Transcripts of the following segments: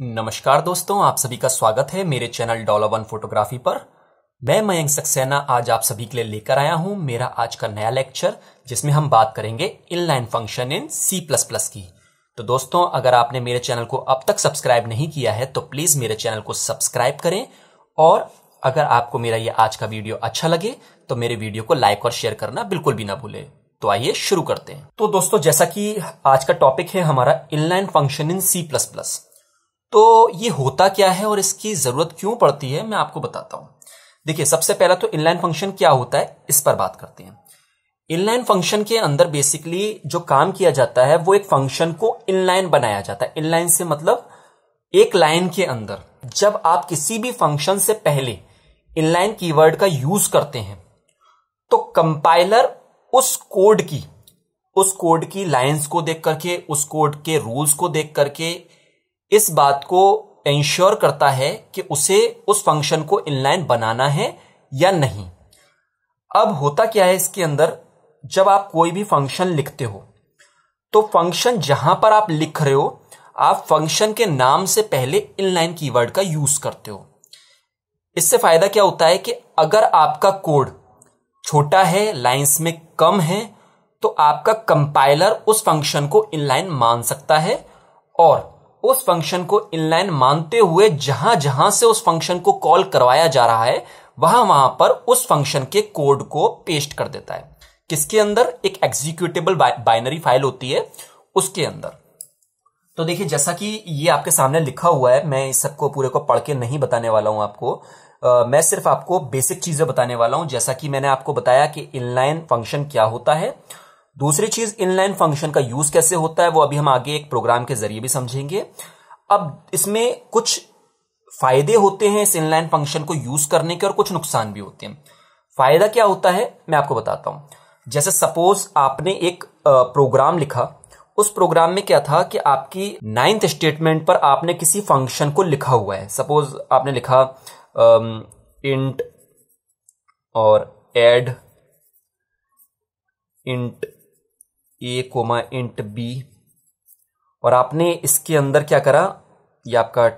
नमस्कार दोस्तों आप सभी का स्वागत है मेरे चैनल डॉलर वन फोटोग्राफी पर मैं मयंक सक्सेना आज आप सभी के लिए लेकर आया हूं मेरा आज का नया लेक्चर जिसमें हम बात करेंगे inline function in C plus plus की तो दोस्तों अगर आपने मेरे चैनल को अब तक सब्सक्राइब नहीं किया है तो प्लीज मेरे चैनल को सब्सक्राइब करें और अगर आपको मेरा ये आज का वीडियो अच्छा लगे तो मेरे वीडियो को लाइक और शेयर करना बिल्कुल भी ना भूले तो आइए शुरू करते हैं तो दोस्तों जैसा कि आज का टॉपिक है हमारा inline function in C plus plus तो ये होता क्या है और इसकी ज़रूरत क्यों पड़ती है मैं आपको बताता हूं देखिए सबसे पहला तो इनलाइन फंक्शन क्या होता है इस पर बात करते हैं इनलाइन फंक्शन के अंदर बेसिकली जो काम किया जाता है वो एक फंक्शन को इनलाइन बनाया जाता है इनलाइन से मतलब एक लाइन के अंदर जब आप किसी भी फंक्शन से पहले इनलाइन कीवर्ड का यूज करते हैं तो कंपाइलर उस कोड की उस कोड की लाइंस को देख करके उस कोड के रूल्स को देख करके इस बात को इंश्योर करता है कि उसे उस फंक्शन को इनलाइन बनाना है या नहीं अब होता क्या है इसके अंदर जब आप कोई भी फंक्शन लिखते हो तो फंक्शन जहां पर आप लिख रहे हो आप फंक्शन के नाम से पहले इनलाइन कीवर्ड का यूज करते हो इससे फायदा क्या होता है कि अगर आपका कोड छोटा है लाइंस में कम है तो आपका कंपाइलर उस फंक्शन को इनलाइन मान सकता है और उस फंक्शन को इनलाइन मानते हुए जहां जहां से उस फंक्शन को कॉल करवाया जा रहा है वहां वहां पर उस फंक्शन के कोड को पेस्ट कर देता है किसके अंदर एक एग्जीक्यूटेबल बाइनरी फाइल होती है उसके अंदर तो देखिए जैसा कि ये आपके सामने लिखा हुआ है मैं इस सबको पूरे को पढ़ के नहीं बताने वाला हूं आपको आ, मैं सिर्फ आपको बेसिक चीजें बताने वाला हूं जैसा कि मैंने आपको बताया कि इनलाइन फंक्शन क्या होता है दूसरी चीज इनलाइन फंक्शन का यूज कैसे होता है वो अभी हम आगे एक प्रोग्राम के जरिए भी समझेंगे अब इसमें कुछ फायदे होते हैं इस इनलाइन फंक्शन को यूज करने के और कुछ नुकसान भी होते हैं फायदा क्या होता है मैं आपको बताता हूं जैसे सपोज आपने एक प्रोग्राम लिखा उस प्रोग्राम में क्या था कि आपकी नाइन्थ स्टेटमेंट पर आपने किसी फंक्शन को लिखा हुआ है सपोज आपने लिखा इंट और add int A comma int B और आपने इसके अंदर क्या करा ये आपका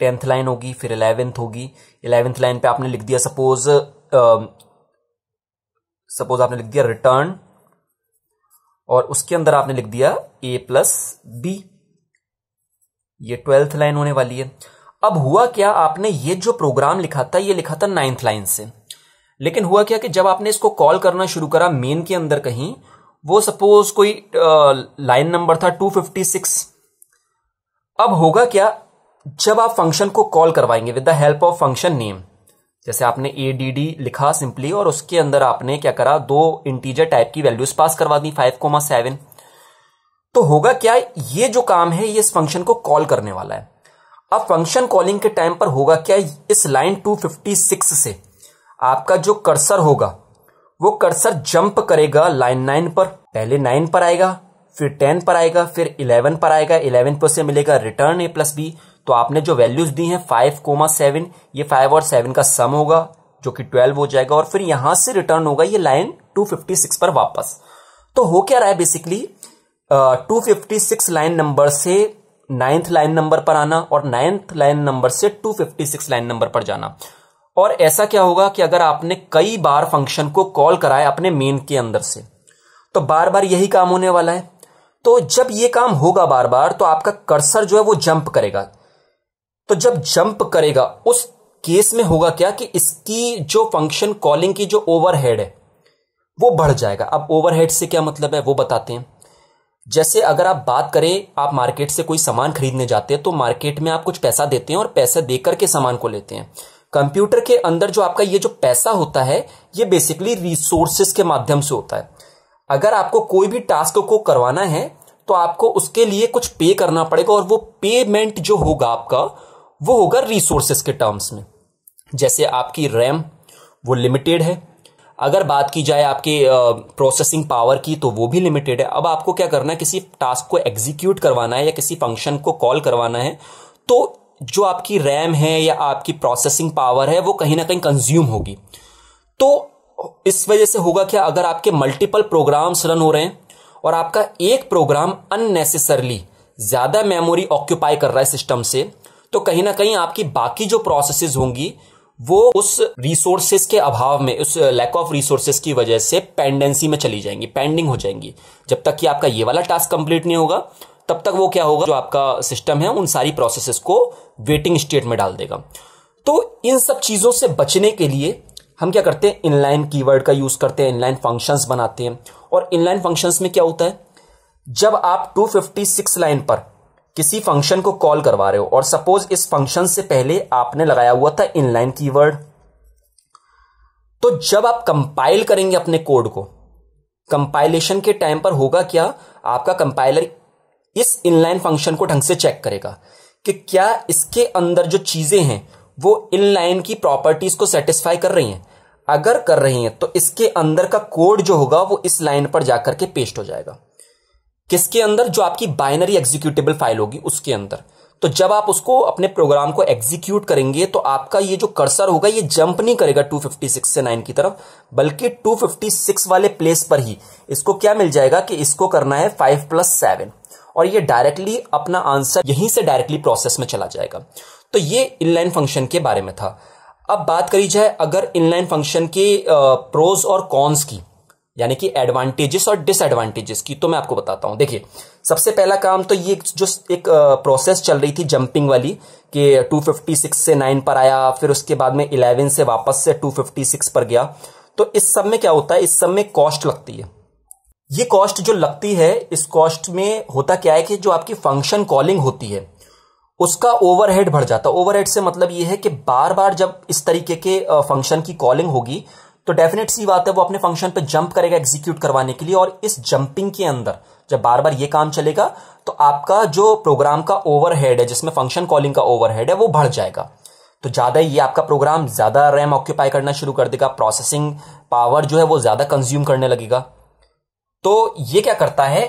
टेंथ लाइन होगी फिर इलेवेंथ होगी इलेवेंथ लाइन पे आपने लिख दिया सपोज सपोज आपने लिख दिया रिटर्न और उसके अंदर आपने लिख दिया ए प्लस बी ये ट्वेल्थ लाइन होने वाली है अब हुआ क्या आपने ये जो प्रोग्राम लिखा था ये लिखा था नाइन्थ लाइन से लेकिन हुआ क्या कि जब आपने इसको कॉल करना शुरू करा मेन के अंदर कहीं वो सपोज कोई लाइन नंबर था 256 अब होगा क्या जब आप फंक्शन को कॉल करवाएंगे with the help of function name जैसे आपने ए डी डी लिखा सिंपली और उसके अंदर आपने क्या करा दो इंटीजर टाइप की वैल्यूज पास करवा दी फाइव कोमा सेवन तो होगा क्या ये जो काम है ये इस फंक्शन को कॉल करने वाला है अब फंक्शन कॉलिंग के टाइम पर होगा क्या इस लाइन 256 से आपका जो कर्सर होगा वो कर्सर जंप करेगा लाइन नाइन पर पहले नाइन पर आएगा फिर टेन पर आएगा फिर इलेवन पर आएगा इलेवन पर से मिलेगा रिटर्न ए प्लस बी तो आपने जो वैल्यूज दी हैं फाइव कोमा सेवन ये फाइव और सेवन का सम होगा जो कि ट्वेल्व हो जाएगा और फिर यहां से रिटर्न होगा ये लाइन टू फिफ्टी सिक्स पर वापस तो हो क्या रहा है basically two fifty six line number से नाइन्थ लाइन नंबर पर आना और नाइन्थ लाइन नंबर से two fifty six line number पर जाना और ऐसा क्या होगा कि अगर आपने कई बार फंक्शन को कॉल कराया अपने मेन के अंदर से तो बार बार यही काम होने वाला है तो जब ये काम होगा बार बार तो आपका कर्सर जो है वो जंप करेगा तो जब जंप करेगा उस केस में होगा क्या कि इसकी जो फंक्शन कॉलिंग की जो ओवरहेड है वो बढ़ जाएगा अब ओवरहेड से क्या मतलब है वो बताते हैं जैसे अगर आप बात करें आप मार्केट से कोई सामान खरीदने जाते हैं तो मार्केट में आप कुछ पैसा देते हैं और पैसा देकर के सामान को लेते हैं कंप्यूटर के अंदर जो आपका ये जो पैसा होता है ये बेसिकली रिसोर्सेस के माध्यम से होता है अगर आपको कोई भी टास्क को करवाना है तो आपको उसके लिए कुछ पे करना पड़ेगा और वो पेमेंट जो होगा आपका वो होगा रिसोर्सेस के टर्म्स में जैसे आपकी रैम वो लिमिटेड है अगर बात की जाए आपके प्रोसेसिंग पावर की तो वो भी लिमिटेड है अब आपको क्या करना है किसी टास्क को एग्जीक्यूट करवाना है या किसी फंक्शन को कॉल करवाना है तो जो आपकी रैम है या आपकी प्रोसेसिंग पावर है वो कहीं ना कहीं कंज्यूम होगी तो इस वजह से होगा क्या अगर आपके मल्टीपल प्रोग्राम्स रन हो रहे हैं और आपका एक प्रोग्राम अननेसेसरली ज़्यादा मेमोरी ऑक्यूपाई कर रहा है सिस्टम से तो कहीं ना कहीं आपकी बाकी जो प्रोसेसेस होंगी वो उस रिसोर्सेज के अभाव में उस लैक ऑफ रिसोर्सेज की वजह से पेंडेंसी में चली जाएंगी पेंडिंग हो जाएंगी जब तक कि आपका ये वाला टास्क कंप्लीट नहीं होगा तब तक वो क्या होगा जो आपका सिस्टम है उन सारी प्रोसेसेस को वेटिंग स्टेट में डाल देगा तो इन सब चीज़ों से बचने के लिए हम क्या करते हैं इनलाइन कीवर्ड का यूज़ करते हैं इनलाइन फंक्शंस बनाते हैं और इनलाइन फंक्शंस में क्या होता है जब आप 256 लाइन पर किसी फंक्शन को कॉल करवा रहे हो और सपोज इस फंक्शन से पहले आपने लगाया हुआ था इनलाइन कीवर्ड तो जब आप कंपाइल करेंगे अपने कोड को कंपाइलेशन के टाइम पर होगा क्या आपका कंपाइलर इस इनलाइन फंक्शन को ढंग से चेक करेगा कि क्या इसके अंदर जो चीज़ें हैं वो इनलाइन की प्रॉपर्टीज को सेटिस्फाई कर रही हैं अगर कर रही हैं तो इसके अंदर का कोड जो होगा वो इस लाइन पर जाकर के पेस्ट हो जाएगा किसके अंदर जो आपकी बाइनरी एग्जीक्यूटेबल फाइल होगी उसके अंदर तो जब आप उसको अपने प्रोग्राम को एग्जीक्यूट करेंगे तो आपका ये जो कर्सर होगा ये जंप नहीं करेगा 256 से 9 की तरफ बल्कि 256 वाले प्लेस पर ही इसको क्या मिल जाएगा कि इसको करना है 5 प्लस सेवन और ये डायरेक्टली अपना आंसर यहीं से डायरेक्टली प्रोसेस में चला जाएगा तो ये इनलाइन फंक्शन के बारे में था अब बात करी जाए अगर इनलाइन फंक्शन के प्रोज और कॉन्स की यानी कि एडवांटेजेस और डिसएडवांटेजेस की तो मैं आपको बताता हूं देखिए सबसे पहला काम तो ये जो एक प्रोसेस चल रही थी जंपिंग वाली कि 256 से 9 पर आया फिर उसके बाद में 11 से वापस से 256 पर गया तो इस सब में क्या होता है इस सब में कॉस्ट लगती है ये कॉस्ट जो लगती है इस कॉस्ट में होता क्या है कि जो आपकी फंक्शन कॉलिंग होती है उसका ओवरहेड बढ़ जाता है ओवरहेड से मतलब ये है कि बार बार जब इस तरीके के फंक्शन की कॉलिंग होगी तो डेफिनेट सी बात है वो अपने फंक्शन पे जंप करेगा एग्जीक्यूट करवाने के लिए और इस जंपिंग के अंदर जब बार बार ये काम चलेगा तो आपका जो प्रोग्राम का ओवरहेड है जिसमें फंक्शन कॉलिंग का ओवरहेड है वो बढ़ जाएगा तो ज़्यादा ये आपका प्रोग्राम ज़्यादा रैम ऑक्यूपाई करना शुरू कर देगा प्रोसेसिंग पावर जो है वो ज़्यादा कंज्यूम करने लगेगा तो ये क्या करता है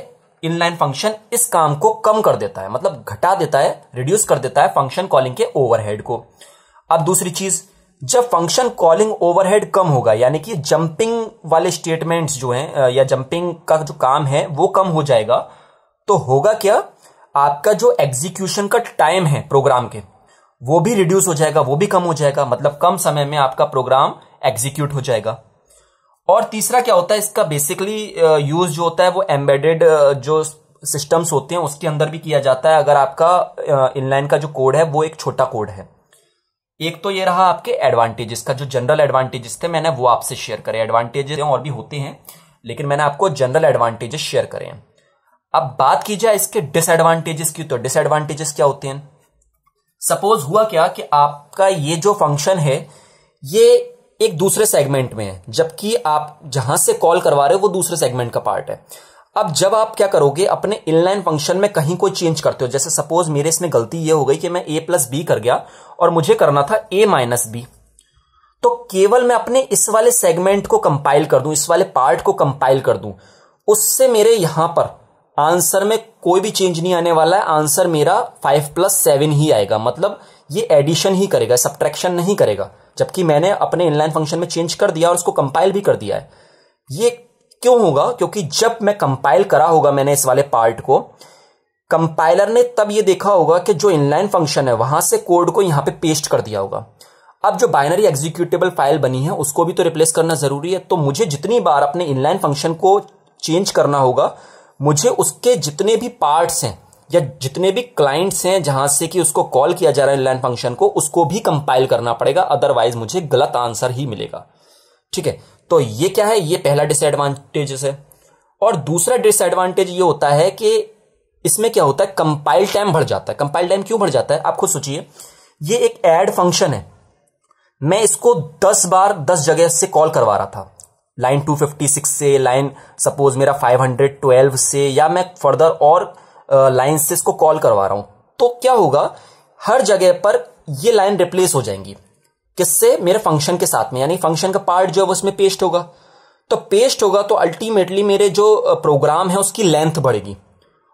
इनलाइन फंक्शन इस काम को कम कर देता है मतलब घटा देता है रिड्यूस कर देता है फंक्शन कॉलिंग के ओवरहेड को अब दूसरी चीज जब फंक्शन कॉलिंग ओवरहेड कम होगा यानी कि जंपिंग वाले स्टेटमेंट्स जो हैं या जंपिंग का जो काम है वो कम हो जाएगा तो होगा क्या आपका जो एग्जीक्यूशन का टाइम है प्रोग्राम के वो भी रिड्यूस हो जाएगा वो भी कम हो जाएगा मतलब कम समय में आपका प्रोग्राम एग्जीक्यूट हो जाएगा और तीसरा क्या होता है इसका बेसिकली यूज जो होता है वो एम्बेडेड जो सिस्टम्स होते हैं उसके अंदर भी किया जाता है अगर आपका इनलाइन का जो कोड है वो एक छोटा कोड है एक तो ये रहा आपके एडवांटेजेस का जो जनरल एडवांटेजेस थे मैंने वो आपसे शेयर करे एडवांटेजेस और भी होते हैं लेकिन मैंने आपको जनरल एडवांटेजेस शेयर करे हैं अब बात की जाए इसके डिसएडवांटेजेस की तो डिसएडवांटेजेस क्या होते हैं सपोज हुआ क्या कि आपका ये जो फंक्शन है ये एक दूसरे सेगमेंट में है जबकि आप जहां से कॉल करवा रहे हो वो दूसरे सेगमेंट का पार्ट है अब जब आप क्या करोगे अपने इनलाइन फंक्शन में कहीं कोई चेंज करते हो जैसे सपोज मेरे इसमें गलती ये हो गई कि मैं ए प्लस बी कर गया और मुझे करना था ए माइनस बी तो केवल मैं अपने इस वाले सेगमेंट को कंपाइल कर दूं इस वाले पार्ट को कंपाइल कर दूं उससे मेरे यहां पर आंसर में कोई भी चेंज नहीं आने वाला है आंसर मेरा फाइव प्लस सेवन ही आएगा मतलब ये एडिशन ही करेगा सब्ट्रैक्शन नहीं करेगा जबकि मैंने अपने इनलाइन फंक्शन में चेंज कर दिया और उसको कंपाइल भी कर दिया है ये क्यों होगा क्योंकि जब मैं कंपाइल करा होगा मैंने इस वाले पार्ट को कंपाइलर ने तब ये देखा होगा कि जो इनलाइन फंक्शन है वहां से कोड को यहां पे पेस्ट कर दिया होगा अब जो बाइनरी एग्जीक्यूटेबल फाइल बनी है उसको भी तो रिप्लेस करना जरूरी है तो मुझे जितनी बार अपने इनलाइन फंक्शन को चेंज करना होगा मुझे उसके जितने भी पार्ट्स हैं या जितने भी क्लाइंट्स हैं जहां से कि उसको कॉल किया जा रहा है लैंड फंक्शन को उसको भी कंपाइल करना पड़ेगा अदरवाइज मुझे गलत आंसर ही मिलेगा ठीक है तो ये क्या है ये पहला डिसएडवांटेजेस है और दूसरा डिसएडवांटेज ये होता है कि इसमें क्या होता है कंपाइल टाइम बढ़ जाता है कंपाइल टाइम क्यों बढ़ जाता है आप खुद सोचिए ये एक एड फंक्शन है मैं इसको दस बार दस जगह से कॉल करवा रहा था लाइन 256 से लाइन सपोज मेरा 512 से या मैं फर्दर और से इसको कॉल करवा रहा हूं तो क्या होगा हर जगह पर ये लाइन रिप्लेस हो जाएंगी किससे मेरे फंक्शन के साथ में यानी फंक्शन का पार्ट जो है उसमें पेस्ट होगा तो पेस्ट होगा तो अल्टीमेटली मेरे जो प्रोग्राम है उसकी लेंथ बढ़ेगी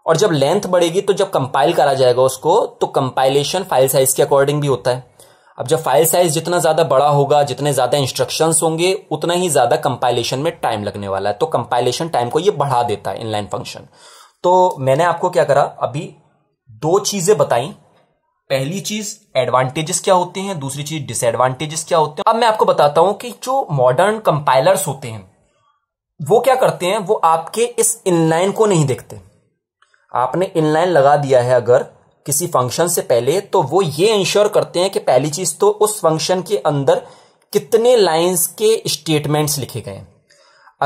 और जब लेंथ बढ़ेगी तो जब कंपाइल करा जाएगा उसको तो कंपाइलेशन फाइल साइज के अकॉर्डिंग भी होता है अब जब फाइल साइज जितना ज्यादा बड़ा होगा जितने ज्यादा इंस्ट्रक्शन होंगे उतना ही ज्यादा कंपाइलेशन में टाइम लगने वाला है तो कंपाइलेशन टाइम को ये बढ़ा देता है इनलाइन फंक्शन तो मैंने आपको क्या करा अभी दो चीजें बताई पहली चीज एडवांटेजेस क्या होते हैं दूसरी चीज डिसएडवांटेजेस क्या होते हैं अब मैं आपको बताता हूं कि जो मॉडर्न कंपाइलर्स होते हैं वो क्या करते हैं वो आपके इस इनलाइन को नहीं देखते आपने इनलाइन लगा दिया है अगर किसी फंक्शन से पहले तो वो ये इंश्योर करते हैं कि पहली चीज तो उस फंक्शन के अंदर कितने लाइंस के स्टेटमेंट्स लिखे गए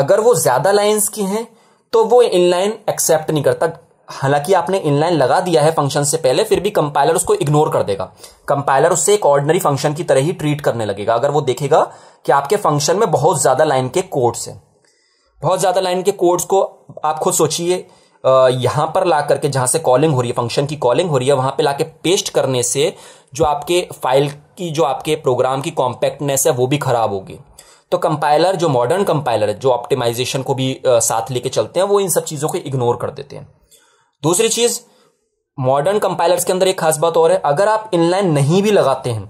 अगर वो ज्यादा लाइंस के हैं तो वो इनलाइन एक्सेप्ट नहीं करता हालांकि आपने इनलाइन लगा दिया है फंक्शन से पहले फिर भी कंपाइलर उसको इग्नोर कर देगा कंपाइलर उससे एक ऑर्डनरी फंक्शन की तरह ही ट्रीट करने लगेगा अगर वो देखेगा कि आपके फंक्शन में बहुत ज्यादा लाइन के कोड्स हैं बहुत ज्यादा लाइन के कोड्स को आप खुद सोचिए यहां पर ला करके जहां से कॉलिंग हो रही है फंक्शन की कॉलिंग हो रही है वहां पर लाके पेस्ट करने से जो आपके फाइल की जो आपके प्रोग्राम की कॉम्पैक्टनेस है वो भी खराब होगी तो कंपाइलर जो मॉडर्न कंपाइलर जो ऑप्टिमाइजेशन को भी आ, साथ लेके चलते हैं वो इन सब चीज़ों को इग्नोर कर देते हैं दूसरी चीज़ मॉडर्न कंपाइलर्स के अंदर एक खास बात और है अगर आप इनलाइन नहीं भी लगाते हैं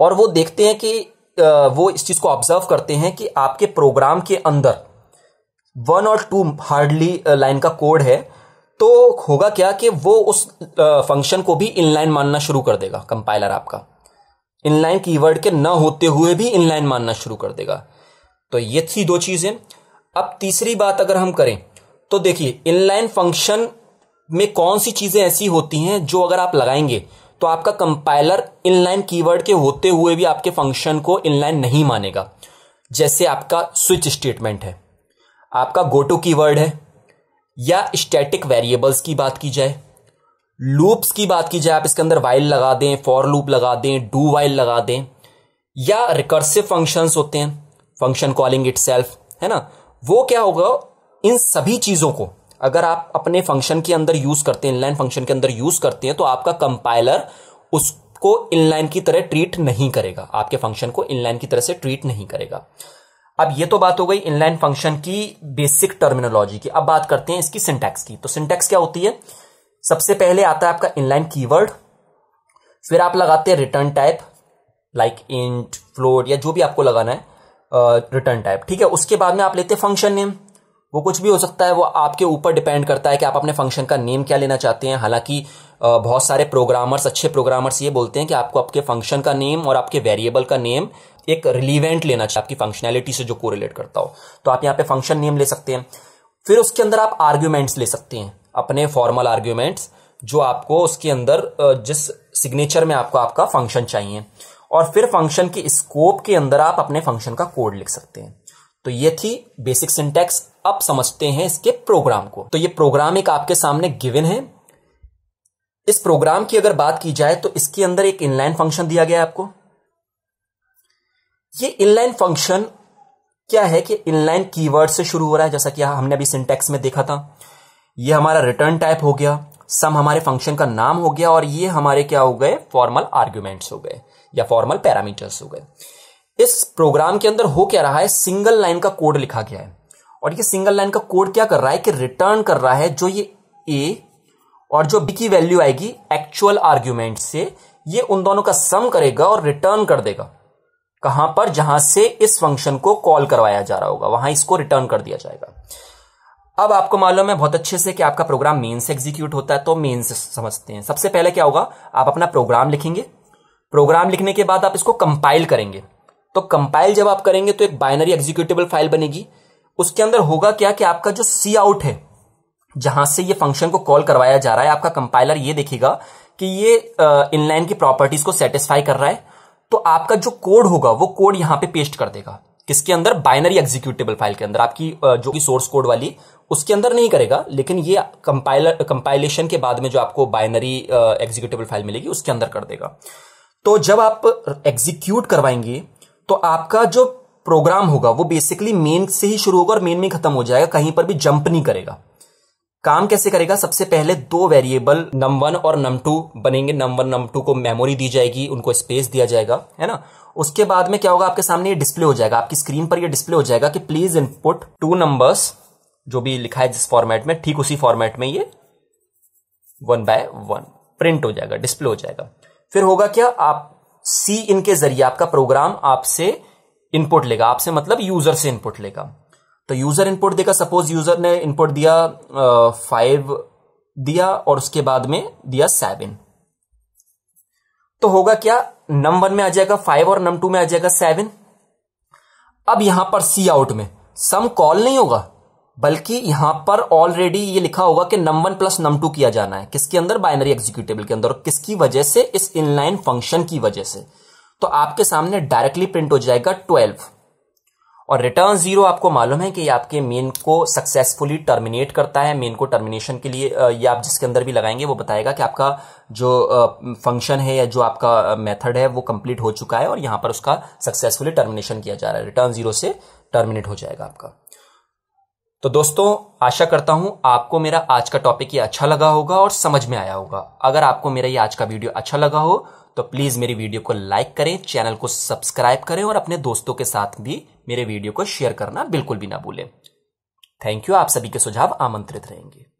और वो देखते हैं कि आ, वो इस चीज़ को ऑब्जर्व करते हैं कि आपके प्रोग्राम के अंदर वन और टू हार्डली लाइन का कोड है तो होगा क्या कि वो उस फंक्शन को भी इनलाइन मानना शुरू कर देगा कंपाइलर आपका इनलाइन कीवर्ड के ना होते हुए भी इनलाइन मानना शुरू कर देगा तो ये थी दो चीजें अब तीसरी बात अगर हम करें तो देखिए इनलाइन फंक्शन में कौन सी चीजें ऐसी होती हैं जो अगर आप लगाएंगे तो आपका कंपाइलर इनलाइन कीवर्ड के होते हुए भी आपके फंक्शन को इनलाइन नहीं मानेगा जैसे आपका स्विच स्टेटमेंट है आपका गोटो कीवर्ड है या स्टैटिक वेरिएबल्स की बात की जाए लूप्स की बात की जाए आप इसके अंदर वाइल लगा दें फॉर लूप लगा दें डू वाइल लगा दें या रिकर्सिव फंक्शंस होते हैं फंक्शन कॉलिंग इट है ना वो क्या होगा इन सभी चीज़ों को अगर आप अपने फंक्शन के अंदर यूज करते हैं इनलाइन फंक्शन के अंदर यूज करते हैं तो आपका कंपाइलर उसको इनलाइन की तरह ट्रीट नहीं करेगा आपके फंक्शन को इनलाइन की तरह से ट्रीट नहीं करेगा अब ये तो बात हो गई इनलाइन फंक्शन की बेसिक टर्मिनोलॉजी की अब बात करते हैं इसकी सिंटेक्स की तो सिंटेक्स क्या होती है सबसे पहले आता है आपका इनलाइन कीवर्ड फिर आप लगाते हैं return type like int float या जो भी आपको लगाना है रिटर्न uh, टाइप ठीक है उसके बाद में आप लेते हैं फंक्शन नेम वो कुछ भी हो सकता है वो आपके ऊपर डिपेंड करता है कि आप अपने फंक्शन का नेम क्या लेना चाहते हैं हालांकि बहुत सारे प्रोग्रामर्स अच्छे प्रोग्रामर्स ये बोलते हैं कि आपको आपके फंक्शन का नेम और आपके वेरिएबल का नेम एक रिलीवेंट लेना चाहिए आपकी फंक्शनैलिटी से जो को करता हो तो आप यहाँ पे फंक्शन नेम ले सकते हैं फिर उसके अंदर आप आर्ग्यूमेंट्स ले सकते हैं अपने फॉर्मल आर्ग्यूमेंट्स जो आपको उसके अंदर जिस सिग्नेचर में आपको आपका फंक्शन चाहिए और फिर फंक्शन के स्कोप के अंदर आप अपने फंक्शन का कोड लिख सकते हैं तो ये थी बेसिक सिंटेक्स अब समझते हैं इसके प्रोग्राम को तो ये प्रोग्राम एक आपके सामने गिवन है इस प्रोग्राम की अगर बात की जाए तो इसके अंदर एक इनलाइन फंक्शन दिया गया है आपको ये इनलाइन फंक्शन क्या है कि इनलाइन कीवर्ड से शुरू हो रहा है जैसा कि हमने अभी सिंटेक्स में देखा था ये हमारा रिटर्न टाइप हो गया सम हमारे फंक्शन का नाम हो गया और ये हमारे क्या हो गए फॉर्मल आर्ग्यूमेंट्स हो गए या फॉर्मल पैरामीटर्स हो गए इस प्रोग्राम के अंदर हो क्या रहा है सिंगल लाइन का कोड लिखा गया है और ये सिंगल लाइन का कोड क्या कर रहा है कि रिटर्न कर रहा है जो ये ए और जो बी की वैल्यू आएगी एक्चुअल आर्ग्यूमेंट से ये उन दोनों का सम करेगा और रिटर्न कर देगा कहां पर जहां से इस फंक्शन को कॉल करवाया जा रहा होगा वहां इसको रिटर्न कर दिया जाएगा अब आपको मालूम है बहुत अच्छे से कि आपका प्रोग्राम मेन से एग्जीक्यूट होता है तो मेन से समझते हैं सबसे पहले क्या होगा आप अपना प्रोग्राम लिखेंगे प्रोग्राम लिखने के बाद आप इसको कंपाइल करेंगे तो कंपाइल जब आप करेंगे तो एक बाइनरी एग्जीक्यूटेबल फाइल बनेगी उसके अंदर होगा क्या कि आपका जो सी आउट है जहां से ये फंक्शन को कॉल करवाया जा रहा है आपका कंपाइलर ये देखेगा कि ये इनलाइन की प्रॉपर्टीज को सेटिस्फाई कर रहा है तो आपका जो कोड होगा वो कोड यहां पे पेस्ट कर देगा किसके अंदर बाइनरी एग्जीक्यूटेबल फाइल के अंदर आपकी जो कि सोर्स कोड वाली उसके अंदर नहीं करेगा लेकिन ये कंपाइलर कंपाइलेशन के बाद में जो आपको बाइनरी एग्जीक्यूटेबल फाइल मिलेगी उसके अंदर कर देगा तो जब आप एग्जीक्यूट करवाएंगे तो आपका जो प्रोग्राम होगा वो बेसिकली मेन से ही शुरू होगा और मेन में खत्म हो जाएगा कहीं पर भी जंप नहीं करेगा काम कैसे करेगा सबसे पहले दो वेरिएबल नम वन और नम टू बनेंगे नम वन नम टू को मेमोरी दी जाएगी उनको स्पेस दिया जाएगा है ना उसके बाद में क्या होगा आपके सामने ये डिस्प्ले हो जाएगा आपकी स्क्रीन पर ये डिस्प्ले हो जाएगा कि प्लीज इनपुट टू नंबर्स जो भी लिखा है जिस फॉर्मेट में ठीक उसी फॉर्मेट में ये वन बाय वन प्रिंट हो जाएगा डिस्प्ले हो जाएगा फिर होगा क्या आप सी इनके जरिए आपका प्रोग्राम आपसे इनपुट लेगा आपसे मतलब यूजर से इनपुट लेगा तो यूजर इनपुट देगा सपोज यूजर ने इनपुट दिया फाइव दिया और उसके बाद में दिया सेवन तो होगा क्या नम वन में आ जाएगा फाइव और नम टू में आ जाएगा सेवन अब यहां पर सी आउट में सम कॉल नहीं होगा बल्कि यहां पर ऑलरेडी ये लिखा होगा कि num one plus num two किया जाना है किसके अंदर बाइनरी एग्जीक्यूटेबल के अंदर और किसकी वजह से इस इनलाइन फंक्शन की वजह से तो आपके सामने डायरेक्टली प्रिंट हो जाएगा ट्वेल्व और रिटर्न जीरो आपको मालूम है कि आपके मेन को सक्सेसफुली टर्मिनेट करता है मेन को टर्मिनेशन के लिए ये आप जिसके अंदर भी लगाएंगे वो बताएगा कि आपका जो फंक्शन है या जो आपका मेथड है वो कंप्लीट हो चुका है और यहां पर उसका सक्सेसफुली टर्मिनेशन किया जा रहा है रिटर्न जीरो से टर्मिनेट हो जाएगा आपका तो दोस्तों आशा करता हूं आपको मेरा आज का टॉपिक ये अच्छा लगा होगा और समझ में आया होगा अगर आपको मेरा ये आज का वीडियो अच्छा लगा हो तो प्लीज मेरी वीडियो को लाइक करें चैनल को सब्सक्राइब करें और अपने दोस्तों के साथ भी मेरे वीडियो को शेयर करना बिल्कुल भी ना भूलें थैंक यू आप सभी के सुझाव आमंत्रित रहेंगे